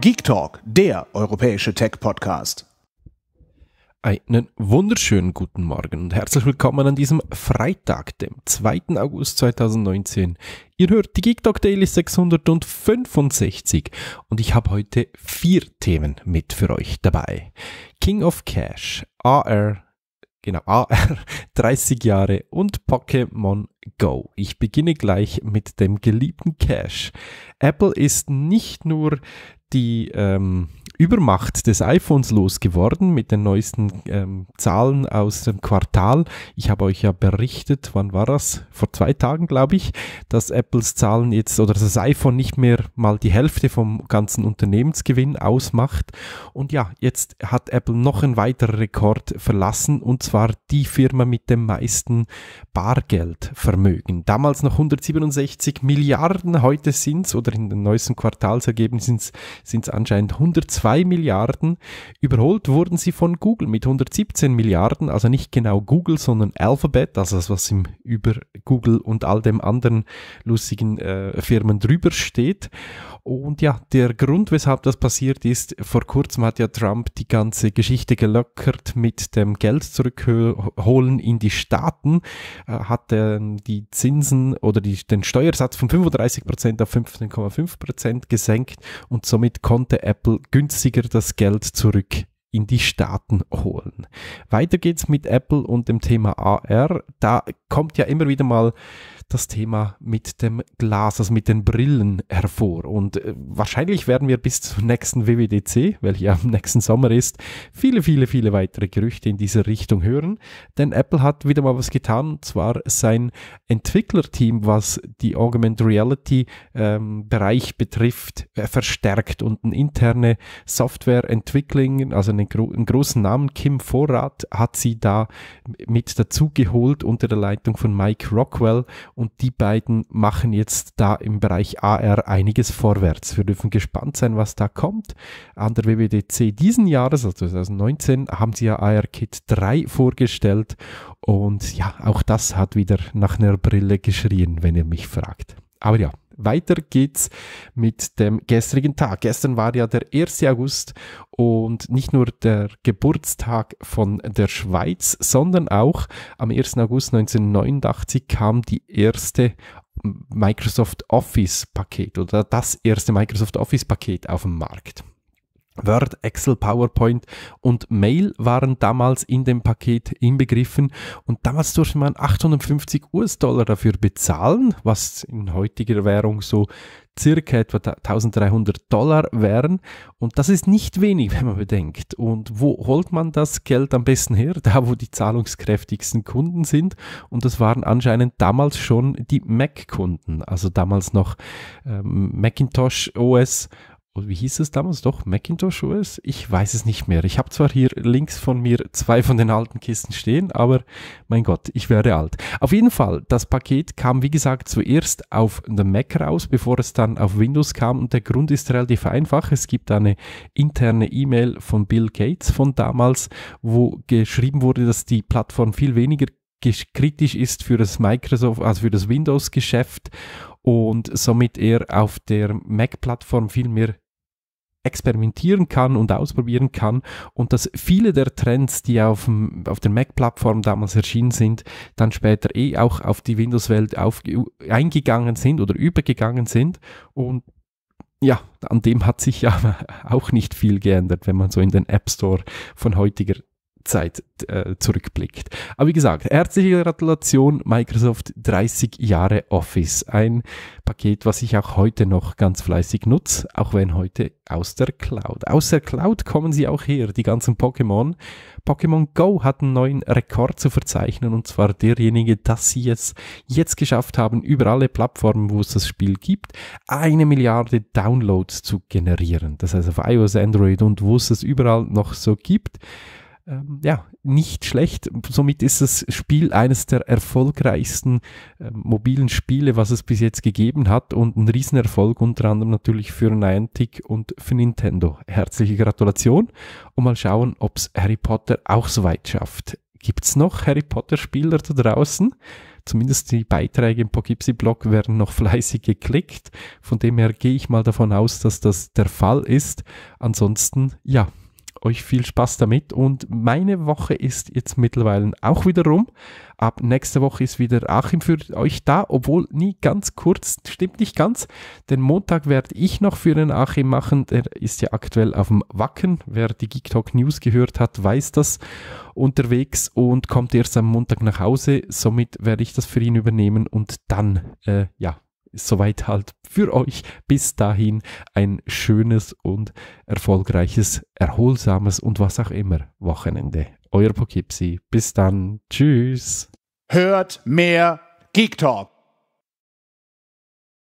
Geek Talk, der europäische Tech-Podcast. Einen wunderschönen guten Morgen und herzlich willkommen an diesem Freitag, dem 2. August 2019. Ihr hört die Geek Talk Daily 665 und ich habe heute vier Themen mit für euch dabei. King of Cash, AR, genau, AR 30 Jahre und Pokémon Go. Ich beginne gleich mit dem geliebten Cash. Apple ist nicht nur die ähm, Übermacht des iPhones losgeworden mit den neuesten ähm, Zahlen aus dem Quartal. Ich habe euch ja berichtet, wann war das? Vor zwei Tagen, glaube ich, dass Apples Zahlen jetzt oder das iPhone nicht mehr mal die Hälfte vom ganzen Unternehmensgewinn ausmacht. Und ja, jetzt hat Apple noch einen weiteren Rekord verlassen und zwar die Firma mit dem meisten Bargeldvermögen. Damals noch 167 Milliarden, heute sind es oder in den neuesten Quartalsergebnissen sind es anscheinend 120 2 Milliarden. Überholt wurden sie von Google mit 117 Milliarden, also nicht genau Google, sondern Alphabet, also das, was im, über Google und all dem anderen lustigen äh, Firmen drüber steht. Und ja, der Grund, weshalb das passiert ist, vor kurzem hat ja Trump die ganze Geschichte gelockert mit dem Geld zurückholen in die Staaten, äh, hat die Zinsen oder die, den Steuersatz von 35% auf 15,5% gesenkt und somit konnte Apple günstiger das Geld zurück in die Staaten holen. Weiter geht's mit Apple und dem Thema AR. Da kommt ja immer wieder mal das Thema mit dem Glas, also mit den Brillen hervor. Und äh, wahrscheinlich werden wir bis zum nächsten WWDC, welcher am nächsten Sommer ist, viele, viele, viele weitere Gerüchte in diese Richtung hören. Denn Apple hat wieder mal was getan, und zwar sein Entwicklerteam, was die Augmented Reality ähm, Bereich betrifft, äh, verstärkt und eine interne Softwareentwicklung, also einen, gro einen großen Namen, Kim Vorrat, hat sie da mit dazu geholt unter der Leitung von Mike Rockwell und die beiden machen jetzt da im Bereich AR einiges vorwärts. Wir dürfen gespannt sein, was da kommt. An der WWDC diesen Jahres, also 2019, haben sie ja AR Kit 3 vorgestellt. Und ja, auch das hat wieder nach einer Brille geschrien, wenn ihr mich fragt. Aber ja, weiter geht's mit dem gestrigen Tag. Gestern war ja der 1. August und nicht nur der Geburtstag von der Schweiz, sondern auch am 1. August 1989 kam die erste Microsoft Office Paket oder das erste Microsoft Office Paket auf den Markt. Word, Excel, PowerPoint und Mail waren damals in dem Paket inbegriffen und damals durfte man 850 US-Dollar dafür bezahlen, was in heutiger Währung so circa etwa 1300 Dollar wären und das ist nicht wenig, wenn man bedenkt. Und wo holt man das Geld am besten her? Da, wo die zahlungskräftigsten Kunden sind und das waren anscheinend damals schon die Mac-Kunden, also damals noch ähm, Macintosh OS Oh, wie hieß es damals doch, Macintosh OS? Ich weiß es nicht mehr. Ich habe zwar hier links von mir zwei von den alten Kisten stehen, aber mein Gott, ich werde alt. Auf jeden Fall, das Paket kam wie gesagt zuerst auf dem Mac raus, bevor es dann auf Windows kam und der Grund ist relativ einfach. Es gibt eine interne E-Mail von Bill Gates von damals, wo geschrieben wurde, dass die Plattform viel weniger kritisch ist für das Microsoft, also für das Windows-Geschäft und somit er auf der Mac-Plattform viel mehr experimentieren kann und ausprobieren kann und dass viele der Trends, die auf, dem, auf der Mac-Plattform damals erschienen sind, dann später eh auch auf die Windows-Welt eingegangen sind oder übergegangen sind und ja, an dem hat sich ja auch nicht viel geändert, wenn man so in den App Store von heutiger Zeit äh, zurückblickt. Aber wie gesagt, herzliche Gratulation, Microsoft 30 Jahre Office. Ein Paket, was ich auch heute noch ganz fleißig nutze, auch wenn heute aus der Cloud. Aus der Cloud kommen sie auch her, die ganzen Pokémon. Pokémon Go hat einen neuen Rekord zu verzeichnen und zwar derjenige, dass sie es jetzt geschafft haben, über alle Plattformen, wo es das Spiel gibt, eine Milliarde Downloads zu generieren. Das heißt auf iOS, Android und wo es es überall noch so gibt ähm, ja, nicht schlecht. Somit ist das Spiel eines der erfolgreichsten äh, mobilen Spiele, was es bis jetzt gegeben hat und ein Riesenerfolg unter anderem natürlich für Niantic und für Nintendo. Herzliche Gratulation und mal schauen, ob es Harry Potter auch so weit schafft. Gibt es noch Harry Potter-Spieler da draußen? zumindest die Beiträge im Poughkeepsie-Blog werden noch fleißig geklickt. Von dem her gehe ich mal davon aus, dass das der Fall ist. Ansonsten, ja, euch viel Spaß damit. Und meine Woche ist jetzt mittlerweile auch wieder rum. Ab nächster Woche ist wieder Achim für euch da, obwohl nie ganz kurz, stimmt nicht ganz. Den Montag werde ich noch für den Achim machen. Der ist ja aktuell auf dem Wacken. Wer die Geek Talk News gehört hat, weiß das unterwegs und kommt erst am Montag nach Hause. Somit werde ich das für ihn übernehmen und dann, äh, ja, soweit halt für euch. Bis dahin ein schönes und erfolgreiches, erholsames und was auch immer Wochenende. Euer Pokipsi. Bis dann. Tschüss. Hört mehr Geek Talk.